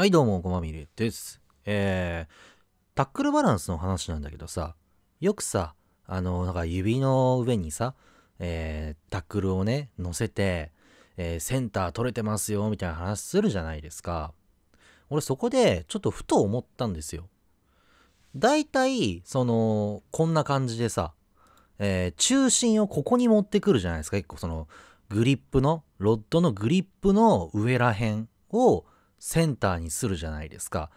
はいどうも、ごまみれです。えー、タックルバランスの話なんだけどさ、よくさ、あの、なんか指の上にさ、えー、タックルをね、乗せて、えー、センター取れてますよ、みたいな話するじゃないですか。俺そこで、ちょっとふと思ったんですよ。大体、その、こんな感じでさ、えー、中心をここに持ってくるじゃないですか。結構その、グリップの、ロッドのグリップの上らへんを、センターにするじゃないですか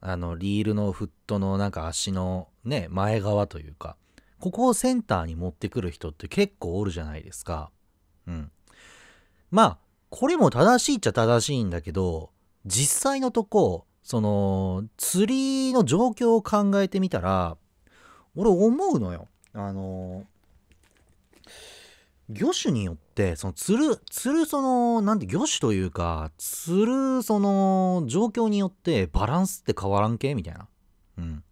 あのリールのフットのなんか足のね前側というかここをセンターに持ってくる人って結構おるじゃないですかうんまあこれも正しいっちゃ正しいんだけど実際のとこその釣りの状況を考えてみたら俺思うのよあのー魚種によってその釣る釣るそのなんて魚種というか釣るその状況によってバランスって変わらんけみたいな。うん。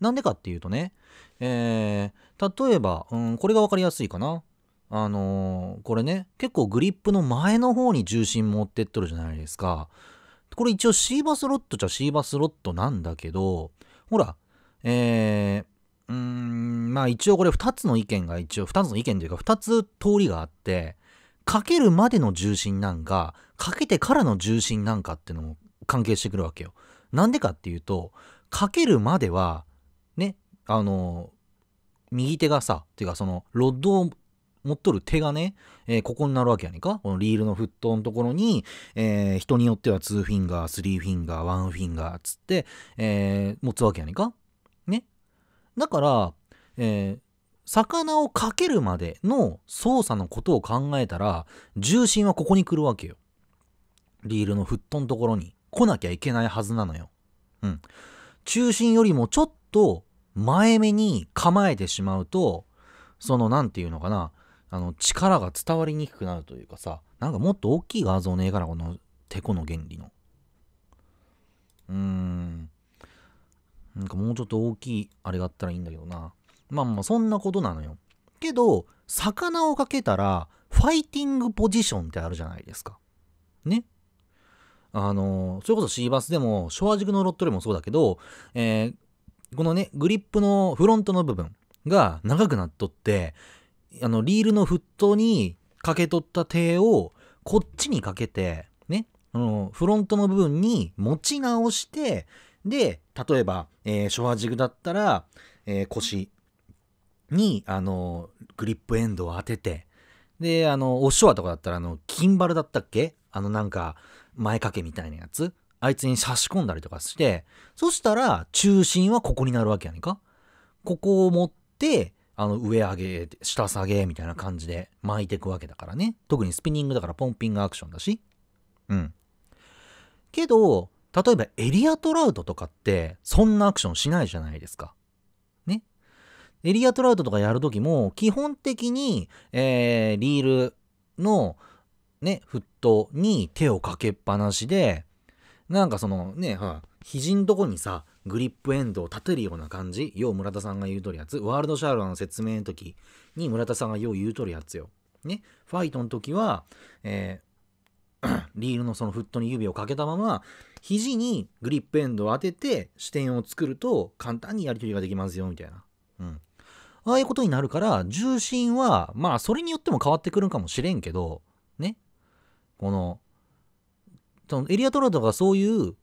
なんでかっていうとね、えー、例えば、うん、これが分かりやすいかな。あのー、これね、結構グリップの前の方に重心持ってっとるじゃないですか。これ一応シーバスロットじゃシーバスロットなんだけど、ほら、えー、まあ一応これ2つの意見が一応、2つの意見というか2つ通りがあって、かけるまでの重心なんか、かけてからの重心なんかっていうのも関係してくるわけよ。なんでかっていうと、かけるまでは、ね、あの、右手がさ、っていうかその、ロッドを持っとる手がね、えー、ここになるわけやねんか。このリールのフットのところに、えー、人によっては2フィンガー、3フィンガー、1フィンガーつって、えー、持つわけやねんか。だから、えー、魚をかけるまでの操作のことを考えたら、重心はここに来るわけよ。リールのフットのところに来なきゃいけないはずなのよ。うん。中心よりもちょっと前目に構えてしまうと、その、なんていうのかな、あの、力が伝わりにくくなるというかさ、なんかもっと大きい画像ねえから、この、てこの原理の。うーん。なんかもうちょっと大きいあれがあったらいいんだけどな。まあまあ、そんなことなのよ。けど、魚をかけたら、ファイティングポジションってあるじゃないですか。ね。あの、それこそシーバスでも、昭和軸のロットでもそうだけど、えー、このね、グリップのフロントの部分が長くなっとって、あの、リールのフットにかけとった手を、こっちにかけて、ね、あの、フロントの部分に持ち直して、で、例えば、えー、ショアジグだったら、えー、腰に、あの、グリップエンドを当てて、で、あの、おショアとかだったら、あの、キンバルだったっけあの、なんか、前掛けみたいなやつあいつに差し込んだりとかして、そしたら、中心はここになるわけやねんか。ここを持って、あの、上上げ、下下げ、みたいな感じで巻いていくわけだからね。特にスピニングだからポンピングアクションだし。うん。けど、例えばエリアトラウトとかってそんなアクションしないじゃないですか。ね。エリアトラウトとかやるときも基本的に、えー、リールのね、フットに手をかけっぱなしで、なんかそのね、はあ、肘のとこにさ、グリップエンドを立てるような感じ、よう村田さんが言うとるやつ、ワールドシャーローの説明の時に村田さんがよう言うとるやつよ。ね、ファイトの時は、えー、リールのそのフットに指をかけたまま、肘にグリップエンドを当てて視点を作ると簡単にやり取りができますよみたいな。うん。ああいうことになるから重心はまあそれによっても変わってくるかもしれんけどね。このそのエリアトラとかそういう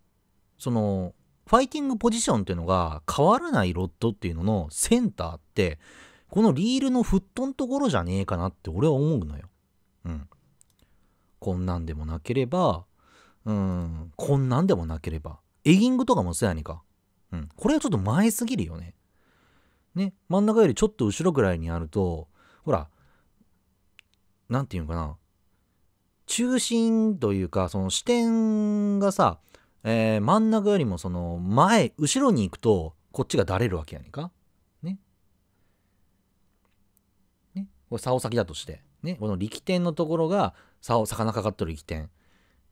そのファイティングポジションっていうのが変わらないロッドっていうののセンターってこのリールのフットのところじゃねえかなって俺は思うのよ。うん。こんなんでもなければうん、こんなんでもなければ。エギングとかもそうやにか。うん。これはちょっと前すぎるよね。ね。真ん中よりちょっと後ろぐらいにあると、ほら、何て言うのかな。中心というか、その視点がさ、えー、真ん中よりもその前、後ろに行くと、こっちがだれるわけやねんか。ね。ね。これ、竿先だとして。ね。この力点のところが、竿、魚かかっとる力点。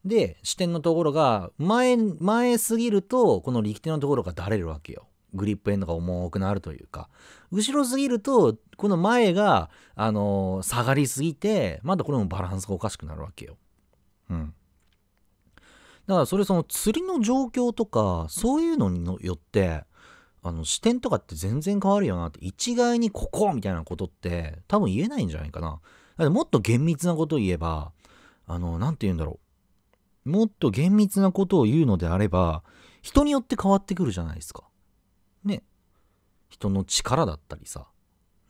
で、視点のところが、前、前すぎると、この力点のところがだれるわけよ。グリップエンドが重くなるというか、後ろすぎると、この前が、あのー、下がりすぎて、まだこれもバランスがおかしくなるわけよ。うん。だからそれその釣りの状況とか、そういうのによって、あの、視点とかって全然変わるよなって、一概にここみたいなことって多分言えないんじゃないかな。だってもっと厳密なこと言えば、あの、なんて言うんだろうもっと厳密なことを言うのであれば、人によって変わってくるじゃないですか。ね。人の力だったりさ。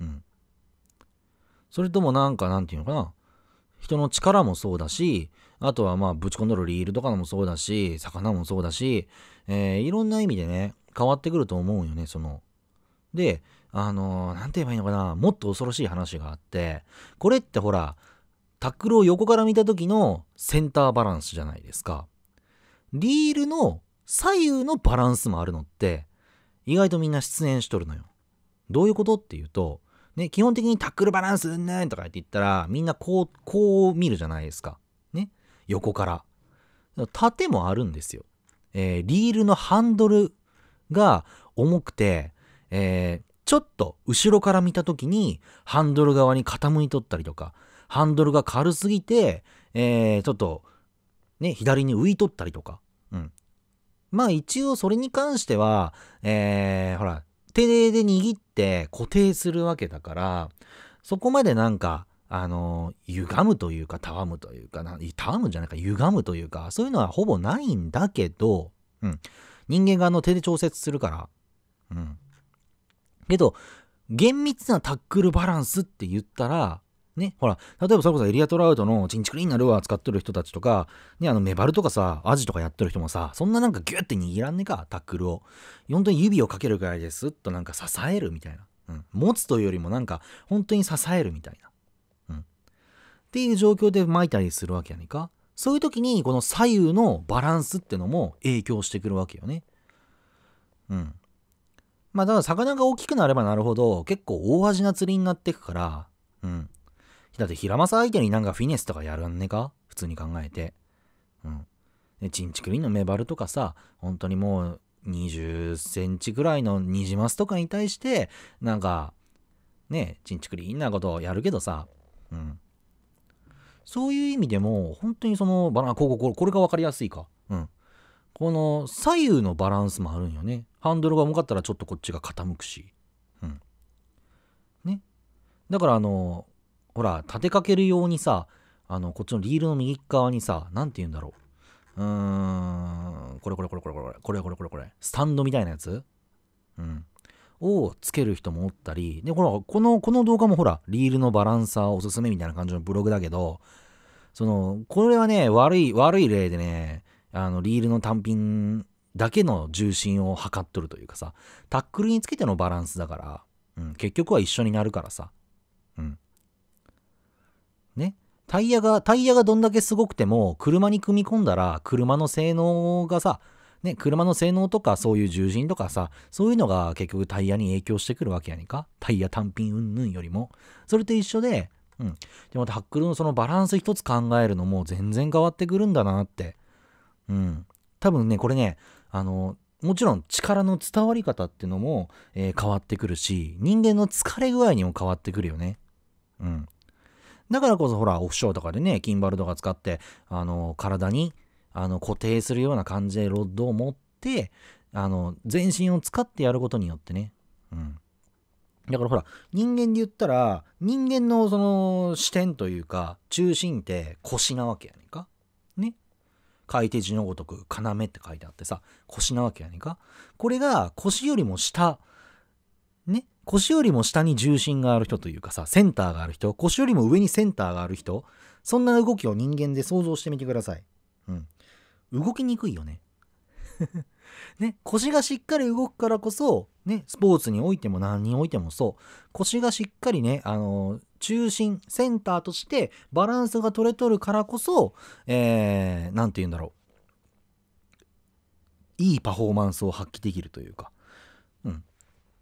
うん。それともなんか、なんていうのかな。人の力もそうだし、あとはまあ、ぶち込んどるリールとかもそうだし、魚もそうだし、えー、いろんな意味でね、変わってくると思うよね、その。で、あのー、なんて言えばいいのかな、もっと恐ろしい話があって、これってほら、タックルを横から見た時のセンターバランスじゃないですか。リールの左右のバランスもあるのって、意外とみんな出演しとるのよ。どういうことっていうと、ね、基本的にタックルバランスうんぬんとかって言ったら、みんなこう、こう見るじゃないですか。ね。横から。縦もあるんですよ。えー、リールのハンドルが重くて、えー、ちょっと後ろから見た時にハンドル側に傾いとったりとか、ハンドルが軽すぎて、えー、ちょっと、ね、左に浮いとったりとか。うん。まあ一応それに関しては、えー、ほら、手で握って固定するわけだから、そこまでなんか、あのー、歪むというか、たわむというかな、たわむじゃないか、歪むというか、そういうのはほぼないんだけど、うん。人間があの手で調節するから、うん。けど、厳密なタックルバランスって言ったら、ね、ほら、例えばそれこそエリアトラウトのチンチクリンなルアー使ってる人たちとか、ね、あのメバルとかさ、アジとかやってる人もさ、そんななんかギュッて握らんねえか、タックルを。本当に指をかけるぐらいですっとなんか支えるみたいな。うん。持つというよりもなんか、本当に支えるみたいな。うん。っていう状況で巻いたりするわけやねんか。そういう時に、この左右のバランスってのも影響してくるわけよね。うん。まあ、だから魚が大きくなればなるほど、結構大味な釣りになってくから、うん。だって平正相手になんかフィネスとかやらんねか普通に考えて。うん。で、チンチクリンのメバルとかさ、本当にもう20センチぐらいのニジマスとかに対して、なんか、ね、チンチクリンなことをやるけどさ、うん。そういう意味でも、本当にそのバランス、ここ、これこれが分かりやすいか。うん。この左右のバランスもあるんよね。ハンドルが重かったらちょっとこっちが傾くし。うん。ね。だからあの、ほら、立てかけるようにさ、あの、こっちのリールの右側にさ、なんて言うんだろう。うーん、これこれこれこれこれ、これこれこれこれ、スタンドみたいなやつうん。をつける人もおったり、で、ほら、この、この動画もほら、リールのバランサーおすすめみたいな感じのブログだけど、その、これはね、悪い、悪い例でね、あの、リールの単品だけの重心を測っとるというかさ、タックルにつけてのバランスだから、うん、結局は一緒になるからさ、ね。タイヤが、タイヤがどんだけすごくても、車に組み込んだら、車の性能がさ、ね、車の性能とか、そういう重心とかさ、そういうのが結局タイヤに影響してくるわけやねんか。タイヤ単品うんぬんよりも。それと一緒で、うん。で、またハックルのそのバランス一つ考えるのも全然変わってくるんだなって。うん。多分ね、これね、あの、もちろん力の伝わり方っていうのも、えー、変わってくるし、人間の疲れ具合にも変わってくるよね。うん。だからこそほら、オフショーとかでね、キンバルとか使って、あの、体に、あの、固定するような感じでロッドを持って、あの、全身を使ってやることによってね、うん。だからほら、人間で言ったら、人間のその視点というか、中心って腰なわけやねんか。ね。海底てのごとく、要って書いてあってさ、腰なわけやねんか。これが腰よりも下、ね。腰よりも下に重心がある人というかさ、センターがある人、腰よりも上にセンターがある人、そんな動きを人間で想像してみてください。うん。動きにくいよね。ね、腰がしっかり動くからこそ、ね、スポーツにおいても何においてもそう、腰がしっかりね、あのー、中心、センターとしてバランスが取れとるからこそ、えー、て言うんだろう。いいパフォーマンスを発揮できるというか、うん。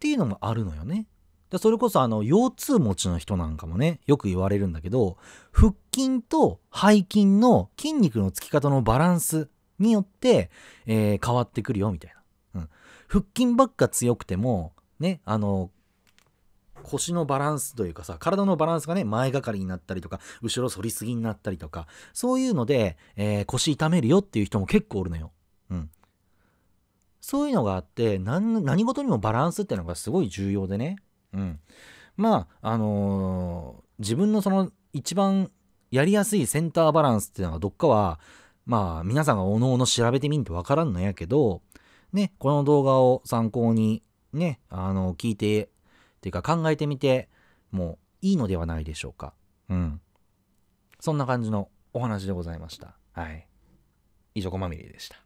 っていうのもあるのよね。でそれこそあの腰痛持ちの人なんかもねよく言われるんだけど腹筋と背筋の筋肉のつき方のバランスによって、えー、変わってくるよみたいな、うん、腹筋ばっか強くてもねあの腰のバランスというかさ体のバランスがね前がかりになったりとか後ろ反りすぎになったりとかそういうので、えー、腰痛めるよっていう人も結構おるのよ。うん、そういうのがあって何事にもバランスっていうのがすごい重要でね、うん、まああのー、自分のその一番やりやすいセンターバランスっていうのはどっかはまあ皆さんがおのおの調べてみんとわからんのやけどねこの動画を参考にねあの聞いてっていうか考えてみてもいいのではないでしょうかうんそんな感じのお話でございましたはい以上こまみれでした